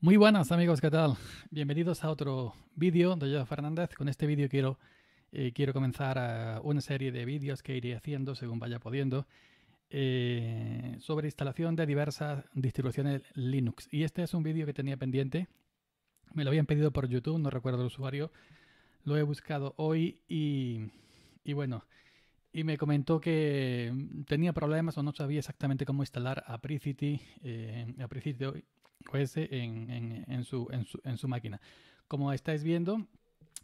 Muy buenas amigos, ¿qué tal? Bienvenidos a otro vídeo de Yo Fernández. Con este vídeo quiero, eh, quiero comenzar una serie de vídeos que iré haciendo según vaya pudiendo eh, sobre instalación de diversas distribuciones Linux. Y este es un vídeo que tenía pendiente. Me lo habían pedido por YouTube, no recuerdo el usuario. Lo he buscado hoy y, bueno, y me comentó que mm, tenía problemas o no sabía exactamente cómo instalar Apricity, eh, Apricity en, su, máquina. Como estáis viendo,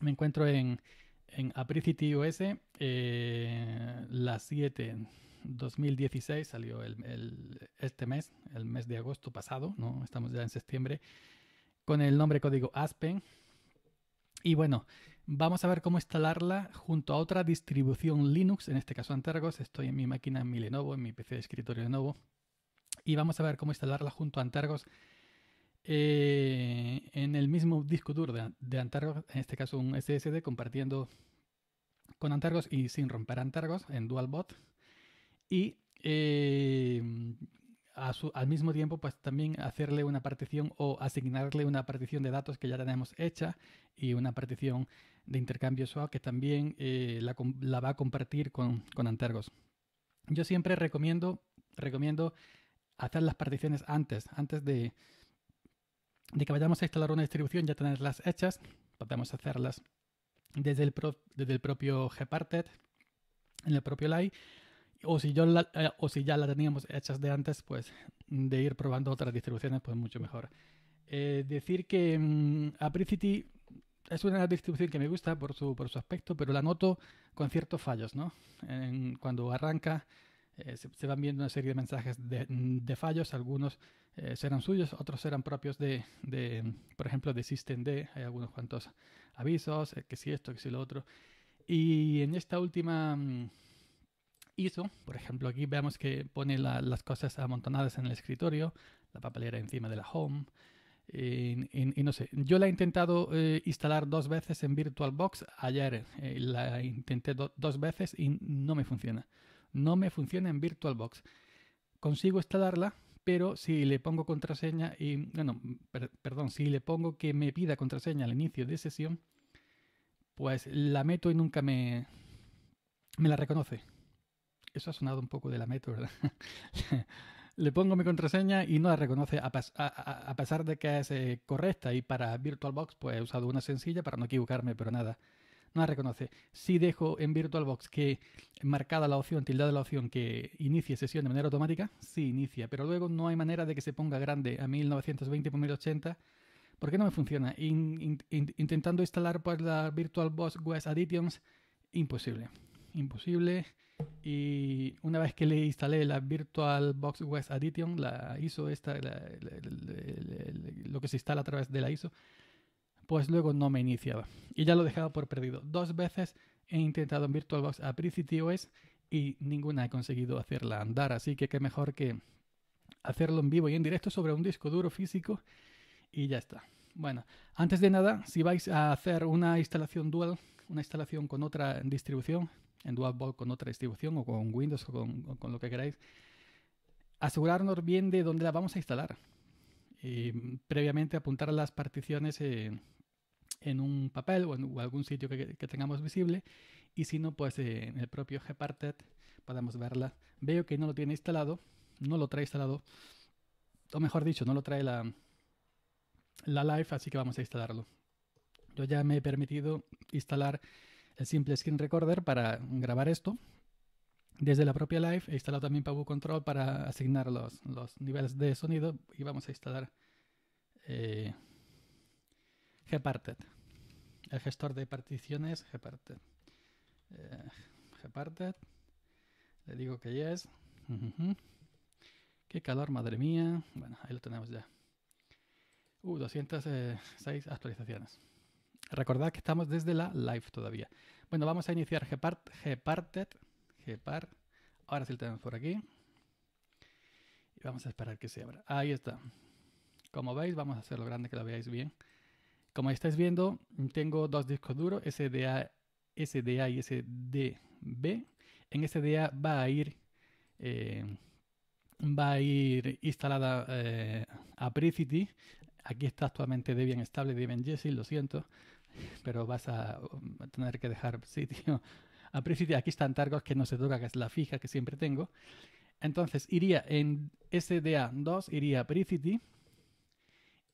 me encuentro en, en Apricity OS, eh, la 7 2016 salió el, este mes, el mes de agosto pasado, ¿no? estamos ya en septiembre, con el nombre código Aspen. Y bueno, vamos a ver cómo instalarla junto a otra distribución Linux, en este caso Antargos estoy en mi máquina en mi Lenovo, en mi PC de escritorio Lenovo, y vamos a ver cómo instalarla junto a Antergos eh, en el mismo disco duro de, Antargos, en este caso un SSD compartiendo con Antargos y sin romper Antargos en DualBot. Y em, al mismo tiempo, pues también hacerle una partición o asignarle una partición de datos que ya tenemos hecha y una partición de intercambio SWAP que también eh, la, va a compartir con, con Antargos. Yo siempre recomiendo, recomiendo hacer las particiones antes, antes de, de que vayamos a instalar una distribución, ya tenerlas hechas, podemos hacerlas desde el, desde el propio Gparted, en el propio Live, o si, yo eh, o si ya la teníamos hechas de antes, pues de ir probando otras distribuciones, pues mucho mejor. Eh, decir que mm, Apricity es una distribución que me gusta por su, por su aspecto, pero la noto con ciertos fallos, ¿no? cuando arranca eh, se, van viendo una serie de mensajes de, mm, fallos, algunos eh, serán suyos, otros serán propios de, por ejemplo, de SystemD hay algunos cuantos avisos, eh, que si esto, que si lo otro. Y en esta última mm, ISO, por ejemplo, aquí vemos que pone las cosas amontonadas en el escritorio, la papelera encima de la home. Y, no sé, yo la he intentado instalar dos veces en VirtualBox ayer, la intenté dos veces y no me funciona no me funciona en VirtualBox. Consigo instalarla, pero si le pongo contraseña y, bueno, perdón, si le pongo que me pida contraseña al inicio de sesión, pues la meto y nunca me, me la reconoce. Eso ha sonado un poco de la meto, ¿verdad? le pongo mi contraseña y no la reconoce a, pesar de que es eh, correcta y para VirtualBox pues he usado una sencilla para no equivocarme, pero nada no reconoce. Si dejo en VirtualBox que marcada la opción, tildada la opción que inicie sesión de manera automática, sí inicia, pero luego no hay manera de que se ponga grande a 1920 x 1080. ¿Por qué no me funciona? intentando instalar por pues, la VirtualBox West Additions, imposible. Imposible. Y una vez que le instalé la VirtualBox West Additions, la ISO, esta, lo que se instala a través de la ISO, pues luego no me iniciaba. Y ya lo he dejado por perdido. Dos veces he intentado en VirtualBox a PreCityOS y ninguna he conseguido hacerla andar, así que qué mejor que hacerlo en vivo y en directo sobre un disco duro físico y ya está. Bueno, antes de nada, si vais a hacer una instalación dual, una instalación con otra distribución, en DualBox con otra distribución o con Windows o con, lo que queráis, asegurarnos bien de dónde la vamos a instalar y previamente apuntar las particiones en en un papel o en algún sitio que, tengamos visible y si no pues eh, en el propio Gparted podemos verla. Veo que no lo tiene instalado, no lo trae instalado, o mejor dicho, no lo trae la, la live, así que vamos a instalarlo. Yo ya me he permitido instalar el simple screen recorder para grabar esto. Desde la propia live he instalado también Pabu Control para asignar los, los niveles de sonido y vamos a instalar eh, Gparted el gestor de particiones Gparted. Eh, Le digo que ya es. Qué calor, madre mía. Bueno, ahí lo tenemos ya. Uh, 206 actualizaciones. Recordad que estamos desde la live todavía. Bueno, vamos a iniciar Gpart, Gparted. Ahora sí lo tenemos por aquí. Y vamos a esperar que se abra. Ahí está. Como veis, vamos a hacerlo grande que lo veáis bien. Como estáis viendo, tengo dos discos duros, SDA, y SDB. En SDA va a ir, eh, va a ir instalada eh, Apricity. Aquí está actualmente Debian estable, Debian Jessie, lo siento, pero vas a, um, tener que dejar sitio. Apricity, aquí están Targos que no se toca, que es la fija que siempre tengo. Entonces iría en SDA 2, iría Apricity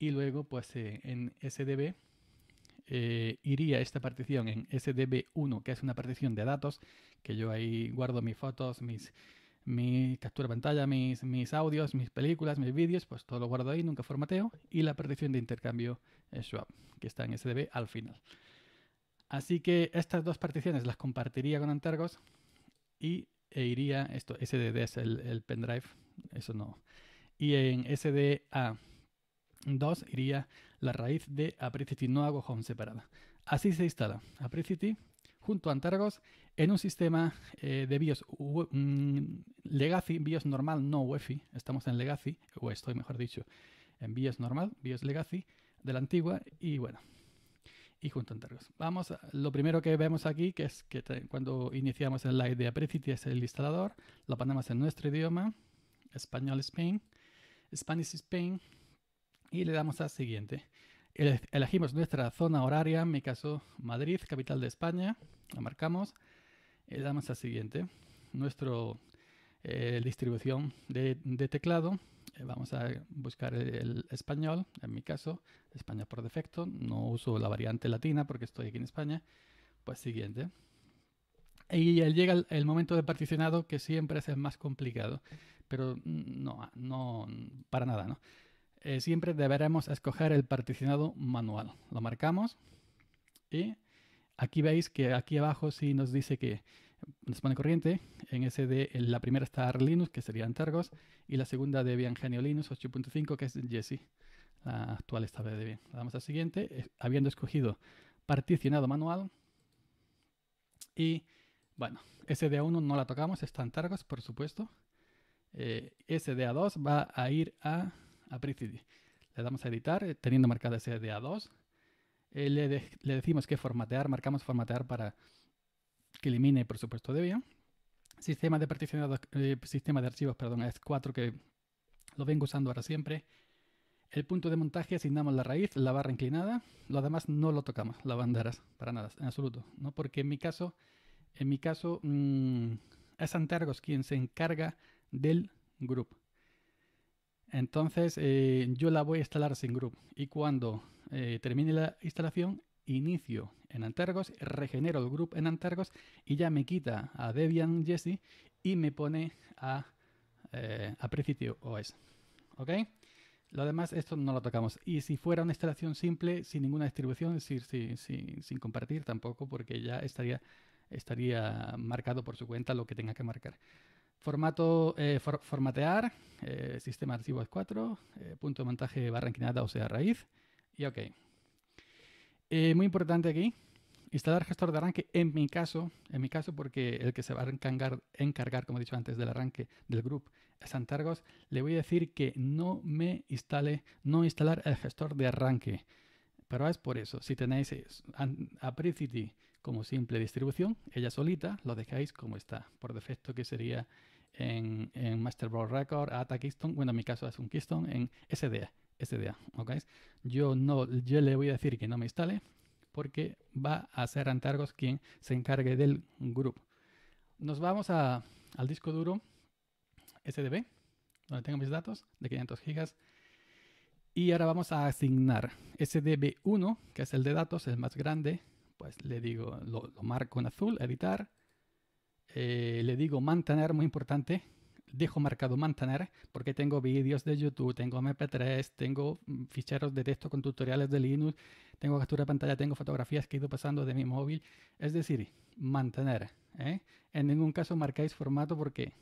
y luego pues eh, en SDB eh, iría esta partición en SDB1, que es una partición de datos, que yo ahí guardo mis fotos, mis, mi captura pantalla, mis, mis audios, mis películas, mis vídeos, pues todo lo guardo ahí, nunca formateo, y la partición de intercambio es swap, que está en SDB al final. Así que estas dos particiones las compartiría con Antergos y e iría, esto SDD es el, el pendrive, eso no, y en SDA 2 iría la raíz de apricity. No hago home separada. Así se instala apricity junto a Antargos en un sistema eh, de BIOS mm, Legacy, BIOS normal, no UEFI. Estamos en Legacy, o estoy mejor dicho, en BIOS normal, BIOS Legacy de la antigua y bueno, y junto a Antargos. Vamos, lo primero que vemos aquí, que es que cuando iniciamos el live de Apricity es el instalador, lo ponemos en nuestro idioma, español Spain, Spanish Spain, y le damos a siguiente. elegimos nuestra zona horaria, en mi caso Madrid, capital de España, la marcamos, le damos a siguiente. Nuestra eh, distribución de, teclado, eh, vamos a buscar el, español, en mi caso España por defecto, no uso la variante latina porque estoy aquí en España, pues siguiente. Y llega el, momento de particionado que siempre es el más complicado, pero mm, no, no, para nada, ¿no? Eh, siempre deberemos escoger el particionado manual. Lo marcamos y aquí veis que aquí abajo sí nos dice que nos pone corriente. En SD la primera está Linux, que sería Targos. y la segunda Debian Genio Linux 8.5, que es Jesse. la actual está de Debian. Le damos al siguiente, eh, habiendo escogido particionado manual. Y bueno, SDA1 no la tocamos, está Targos, por supuesto. Eh, SDA2 va a ir a a Le damos a editar eh, teniendo marcada ese 2 a eh, le, le, decimos que formatear, marcamos formatear para que elimine, por supuesto, Debian. Sistema de particionado, eh, sistema de archivos, perdón, es 4 que lo vengo usando ahora siempre. El punto de montaje asignamos la raíz, la barra inclinada, lo demás no lo tocamos, las banderas, para nada, en absoluto, ¿no? Porque en mi caso, en mi caso, mm, es Antargos quien se encarga del grupo. Entonces eh, yo la voy a instalar sin group y cuando eh, termine la instalación inicio en Antergos, regenero el group en Antergos y ya me quita a Debian Jesse y me pone a, eh, OS. ¿Ok? Lo demás, esto no lo tocamos. Y si fuera una instalación simple, sin ninguna distribución, sin, sin compartir tampoco, porque ya estaría, estaría marcado por su cuenta lo que tenga que marcar. Formato, eh, formatear, eh, sistema es 4, eh, punto de montaje barra o sea, raíz, y OK. Eh, muy importante aquí, instalar gestor de arranque en mi caso, en mi caso porque el que se va a encargar, como he dicho antes, del arranque del grupo Antargos, le voy a decir que no me instale, no instalar el gestor de arranque. Pero es por eso, si tenéis Apricity como simple distribución, ella solita, lo dejáis como está, por defecto que sería en, en Masterboard Record, ATA Keystone, bueno, en mi caso es un Keystone en SDA, SDA, ¿ok? Yo, no, yo le voy a decir que no me instale porque va a ser Antargos quien se encargue del grupo. Nos vamos al disco duro SDB, donde tengo mis datos de 500 gigas. Y ahora vamos a asignar SDB1, que es el de datos, el más grande, pues le digo, lo, marco en azul, editar, eh, le digo mantener, muy importante, dejo marcado mantener porque tengo vídeos de YouTube, tengo MP3, tengo mm, ficheros de texto con tutoriales de Linux, tengo captura de pantalla, tengo fotografías que he ido pasando de mi móvil. Es decir, mantener. ¿eh? En ningún caso marcáis formato porque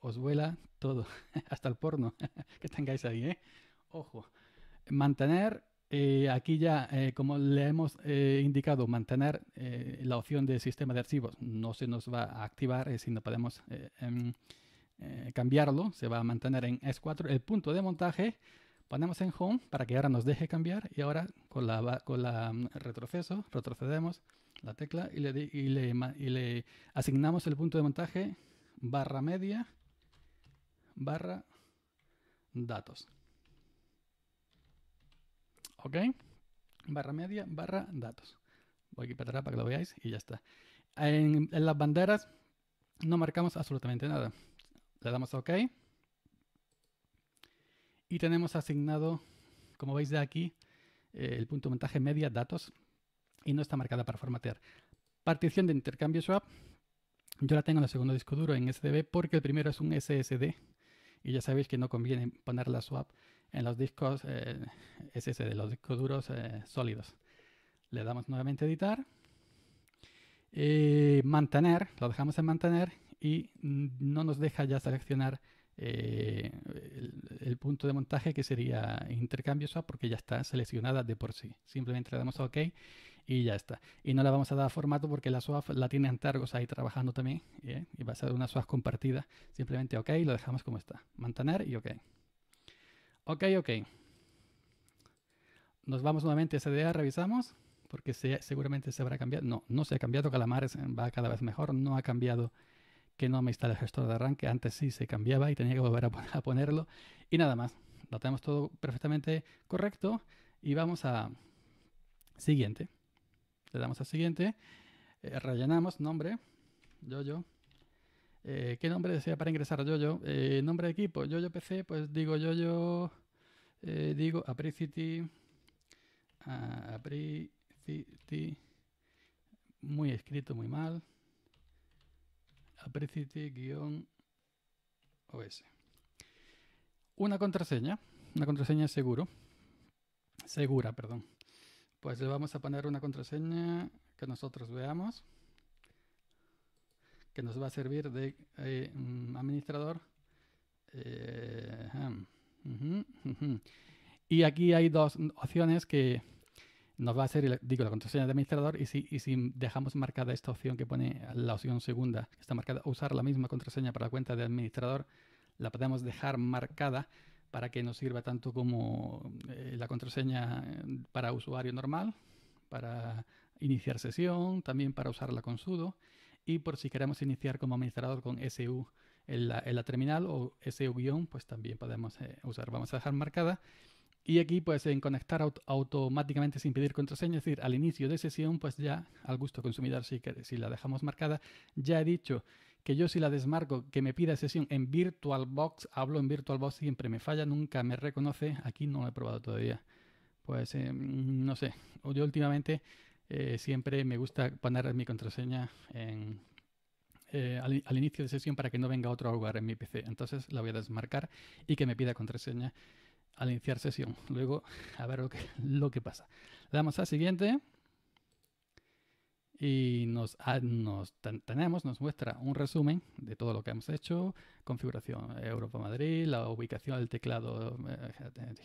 os vuela todo, hasta el porno que tengáis ahí. ¿eh? Ojo, mantener eh, aquí ya, eh, como le hemos eh, indicado, mantener la opción de sistema de archivos no se nos va a activar, si no podemos em, cambiarlo, se va a mantener en S4. El punto de montaje, ponemos en Home para que ahora nos deje cambiar y ahora con la, con la mm, retroceso, retrocedemos la tecla y le, y y le asignamos el punto de montaje barra media barra datos. ¿ok? Barra media, barra datos. Voy aquí para atrás para que lo veáis y ya está. En, las banderas no marcamos absolutamente nada. Le damos a OK. Y tenemos asignado, como veis de aquí, eh, el punto de montaje media datos y no está marcada para formatear. Partición de intercambio swap. Yo la tengo en el segundo disco duro en SDB porque el primero es un SSD y ya sabéis que no conviene poner la swap en los discos SS eh, de los discos duros eh, sólidos. Le damos nuevamente editar. mantener, lo dejamos en mantener y no nos deja ya seleccionar eh, el, punto de montaje que sería intercambio swap porque ya está seleccionada de por sí. Simplemente le damos OK y ya está. Y no la vamos a dar formato porque la SWAF la tiene Antargos ahí trabajando también ¿eh? y va a ser una SWAF compartida. Simplemente OK, lo dejamos como está. Mantener y OK. OK, OK. Nos vamos nuevamente a SDA, revisamos porque seguramente se habrá cambiado. No, no se ha cambiado. Calamares eh, va cada vez mejor. No ha cambiado que no me instale el gestor de arranque. Antes sí se cambiaba y tenía que volver a ponerlo. Y nada más. Lo tenemos todo perfectamente correcto. Y vamos a siguiente le damos a siguiente, eh, rellenamos nombre, yo, eh, ¿Qué nombre desea para ingresar yo, eh, nombre de equipo, yo, PC, pues digo yo, yo, eh, digo Apricity, ah, Apricity, muy escrito, muy mal, Apricity-OS. Una contraseña, una contraseña seguro, segura, perdón. Pues le vamos a poner una contraseña que nosotros veamos, que nos va a servir de eh, mm, administrador. Eh, y aquí hay dos opciones que nos va a ser, digo, la contraseña de administrador y si, y si dejamos marcada esta opción que pone la opción segunda, que está marcada, usar la misma contraseña para la cuenta de administrador, la podemos dejar marcada para que nos sirva tanto como eh, la contraseña eh, para usuario normal, para iniciar sesión, también para usarla con sudo y por si queremos iniciar como administrador con su en la, terminal o su guión, pues también podemos eh, usar. Vamos a dejar marcada. Y aquí pues en conectar automáticamente sin pedir contraseña, es decir, al inicio de sesión pues ya al gusto consumidor si, si la dejamos marcada, ya he dicho que yo si la desmarco, que me pida sesión en VirtualBox, hablo en VirtualBox, siempre me falla, nunca me reconoce, aquí no lo he probado todavía. Pues eh, mm, no sé, yo últimamente eh, siempre me gusta poner mi contraseña eh, al, inicio de sesión para que no venga otro lugar en mi PC. Entonces la voy a desmarcar y que me pida contraseña al iniciar sesión. Luego a ver lo que, lo que pasa. Le damos a siguiente y nos, ah, tenemos, nos muestra un resumen de todo lo que hemos hecho, configuración Europa Madrid, la ubicación del teclado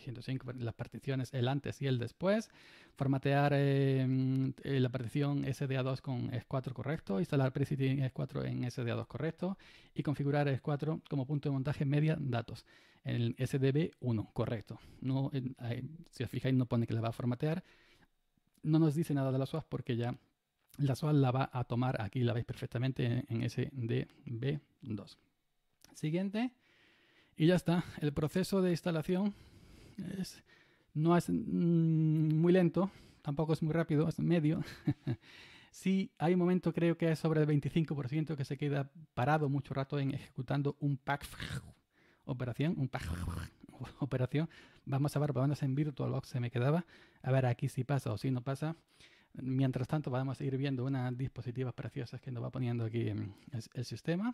105, eh, eh, las particiones, el antes y el después, formatear em, eh, la partición SDA2 con S4 correcto, instalar PreCity S4 en SDA2 correcto y configurar S4 como punto de montaje media datos en SDB1 correcto. No, si os fijáis no pone que la va a formatear, no nos dice nada de las SWAP porque ya la SOA la va a tomar, aquí la veis perfectamente en SDB2. Siguiente, y ya está. El proceso de instalación no es mm, muy lento, tampoco es muy rápido, es medio. sí, hay un momento, creo que es sobre el 25% que se queda parado mucho rato en ejecutando un pack operación, un pack operación. Vamos a ver, vamos en VirtualBox se me quedaba. A ver aquí si pasa o si no pasa. Mientras tanto, vamos a ir viendo unas dispositivas preciosas que nos va poniendo aquí mm, el, sistema.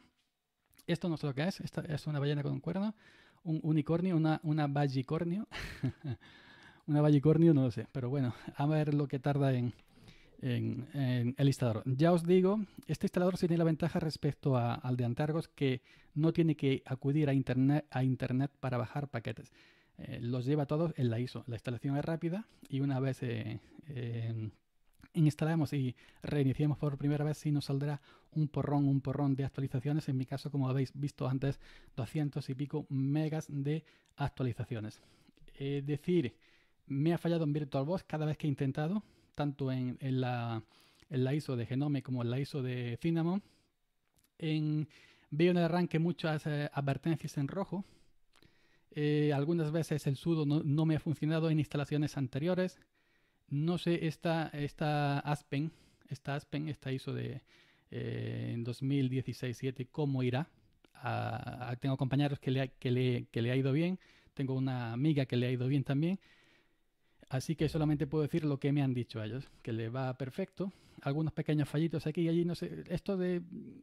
Esto no sé lo que es, esta es una ballena con un cuerno, un unicornio, una, una vallicornio. una vallicornio, no lo sé, pero bueno, a ver lo que tarda en, en, el instalador. Ya os digo, este instalador tiene la ventaja respecto al de Antargos que no tiene que acudir a internet, a internet para bajar paquetes. Eh, los lleva todos en la ISO. La instalación es rápida y una vez eh, instalamos y reiniciemos por primera vez si nos saldrá un porrón, un porrón de actualizaciones. En mi caso, como habéis visto antes, 200 y pico megas de actualizaciones. Es decir, me ha fallado en VirtualBox cada vez que he intentado, tanto en, la, ISO de Genome como en la ISO de Cinnamon. En, veo en el arranque muchas eh, advertencias en rojo. Eh, algunas veces el sudo no me ha funcionado en instalaciones anteriores. No sé, esta, esta Aspen, esta Aspen, esta ISO de eh, en 2016-7, cómo irá. Ah, ah, tengo compañeros que le, que, le, que le ha ido bien, tengo una amiga que le ha ido bien también. Así que solamente puedo decir lo que me han dicho a ellos, que le va perfecto. Algunos pequeños fallitos aquí y allí, no sé. Esto de mm,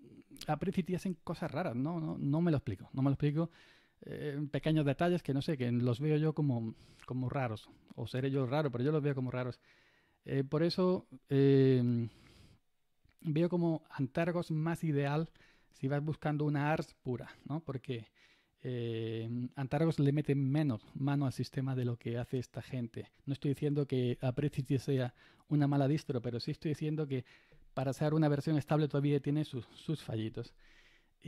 Apricity hacen cosas raras, ¿no? No, no me lo explico, no me lo explico. Eh, pequeños detalles que no sé, que los veo yo como, como raros, o seré yo raro, pero yo los veo como raros. Eh, por eso em, veo como Antargos más ideal si vas buscando una ARS pura, ¿no? Porque em, Antargos le mete menos mano al sistema de lo que hace esta gente. No estoy diciendo que Apricity sea una mala distro, pero sí estoy diciendo que para ser una versión estable todavía tiene sus, sus fallitos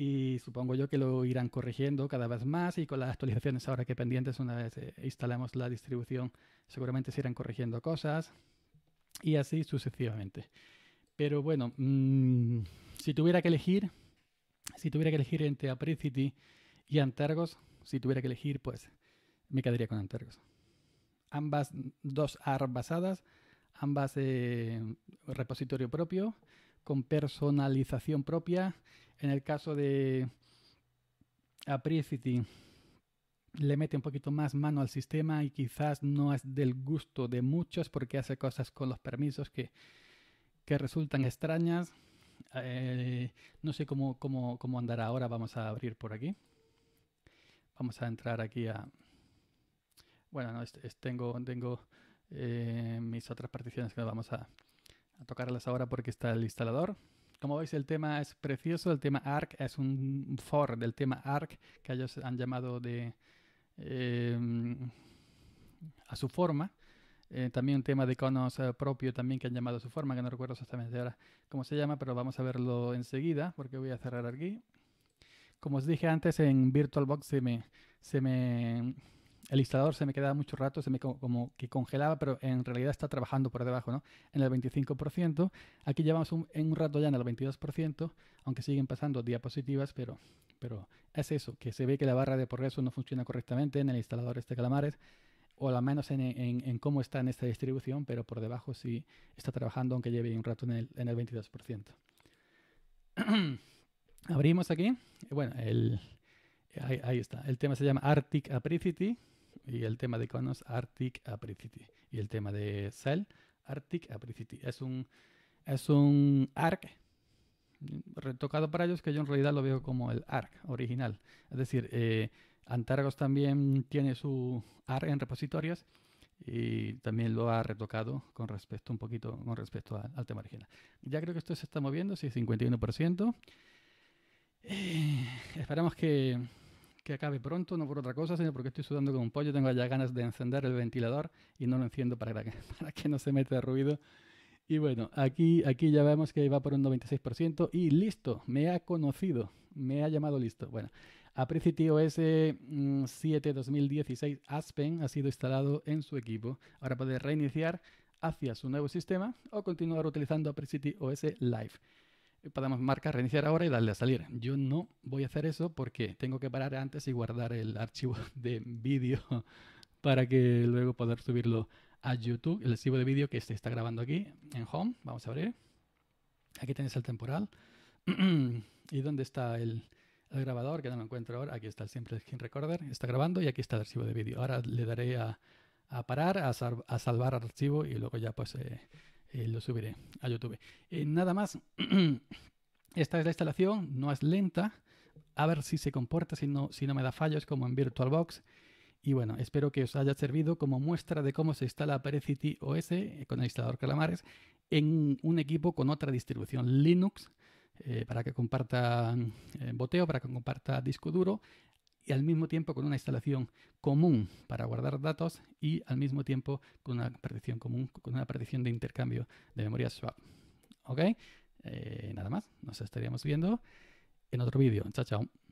y supongo yo que lo irán corrigiendo cada vez más y con las actualizaciones ahora que pendientes, una vez eh, instalamos la distribución, seguramente se irán corrigiendo cosas y así sucesivamente. Pero bueno, mm, si tuviera que elegir, si tuviera que elegir entre Apricity y Antergos, si tuviera que elegir, pues me quedaría con Antergos. Ambas dos AR basadas, ambas eh, repositorio propio con personalización propia. En el caso de Apricity, le mete un poquito más mano al sistema y quizás no es del gusto de muchos porque hace cosas con los permisos que, resultan extrañas. Eh, no sé cómo, cómo, andará ahora. Vamos a abrir por aquí. Vamos a entrar aquí a... Bueno, tengo, tengo eh, mis otras particiones que vamos a, a tocarlas ahora porque está el instalador. Como veis, el tema es precioso. El tema ARC es un for del tema ARC que ellos han llamado de em, a su forma. Eh, también un tema de iconos eh, propio también que han llamado a su forma, que no recuerdo exactamente ahora cómo se llama, pero vamos a verlo enseguida porque voy a cerrar aquí. Como os dije antes, en VirtualBox se se me el instalador se me quedaba mucho rato, se me como que congelaba, pero en realidad está trabajando por debajo, ¿no? En el 25%. Aquí llevamos en un rato ya en el 22%, aunque siguen pasando diapositivas, pero, pero es eso, que se ve que la barra de progreso no funciona correctamente en el instalador este Calamares, o al menos en, cómo está en esta distribución, pero por debajo sí está trabajando, aunque lleve un rato en el, 22%. Abrimos aquí. Bueno, el, ahí, está. El tema se llama Arctic Apricity y el tema de iconos Arctic Apricity. Y el tema de Cell, Arctic Apricity. Es un, es un ARC mm, retocado para ellos que yo en realidad lo veo como el ARC original. Es decir, eh, Antargos también tiene su ARC en repositorios y también lo ha retocado con respecto un poquito con respecto al tema original. Ya creo que esto se está moviendo, sí, 51%. Eh, esperamos que que acabe pronto, no por otra cosa, sino porque estoy sudando como un pollo, tengo ya ganas de encender el ventilador y no lo enciendo para que, para que no se meta ruido. Y bueno, aquí, aquí ya vemos que va por un 96% y listo, me ha conocido, me ha llamado listo. Bueno, Apricity OS 7 2016 Aspen ha sido instalado en su equipo. Ahora puede reiniciar hacia su nuevo sistema o continuar utilizando Apricity OS Live. Eh, podemos marcar reiniciar ahora y darle a salir. Yo no voy a hacer eso porque tengo que parar antes y guardar el archivo de vídeo para que luego poder subirlo a YouTube. El archivo de vídeo que se está grabando aquí en Home. Vamos a abrir. Aquí tenéis el temporal. ¿Y dónde está el, grabador? Que no lo encuentro ahora. Aquí está el siempre skin recorder. Está grabando y aquí está el archivo de vídeo. Ahora le daré a, parar, a, a, salvar archivo y luego ya pues... Eh, eh, lo subiré a YouTube. Eh, nada más, esta es la instalación, no es lenta. A ver si se comporta, si no, si no me da fallos como en VirtualBox. Y bueno, espero que os haya servido como muestra de cómo se instala Pericity OS eh, con el instalador Calamares en un equipo con otra distribución Linux para que comparta boteo, para que comparta disco duro y al mismo tiempo con una instalación común para guardar datos y al mismo tiempo con una partición común, con una partición de intercambio de memoria swap. ¿Ok? Eh, nada más, nos estaríamos viendo en otro vídeo. Chao, chao.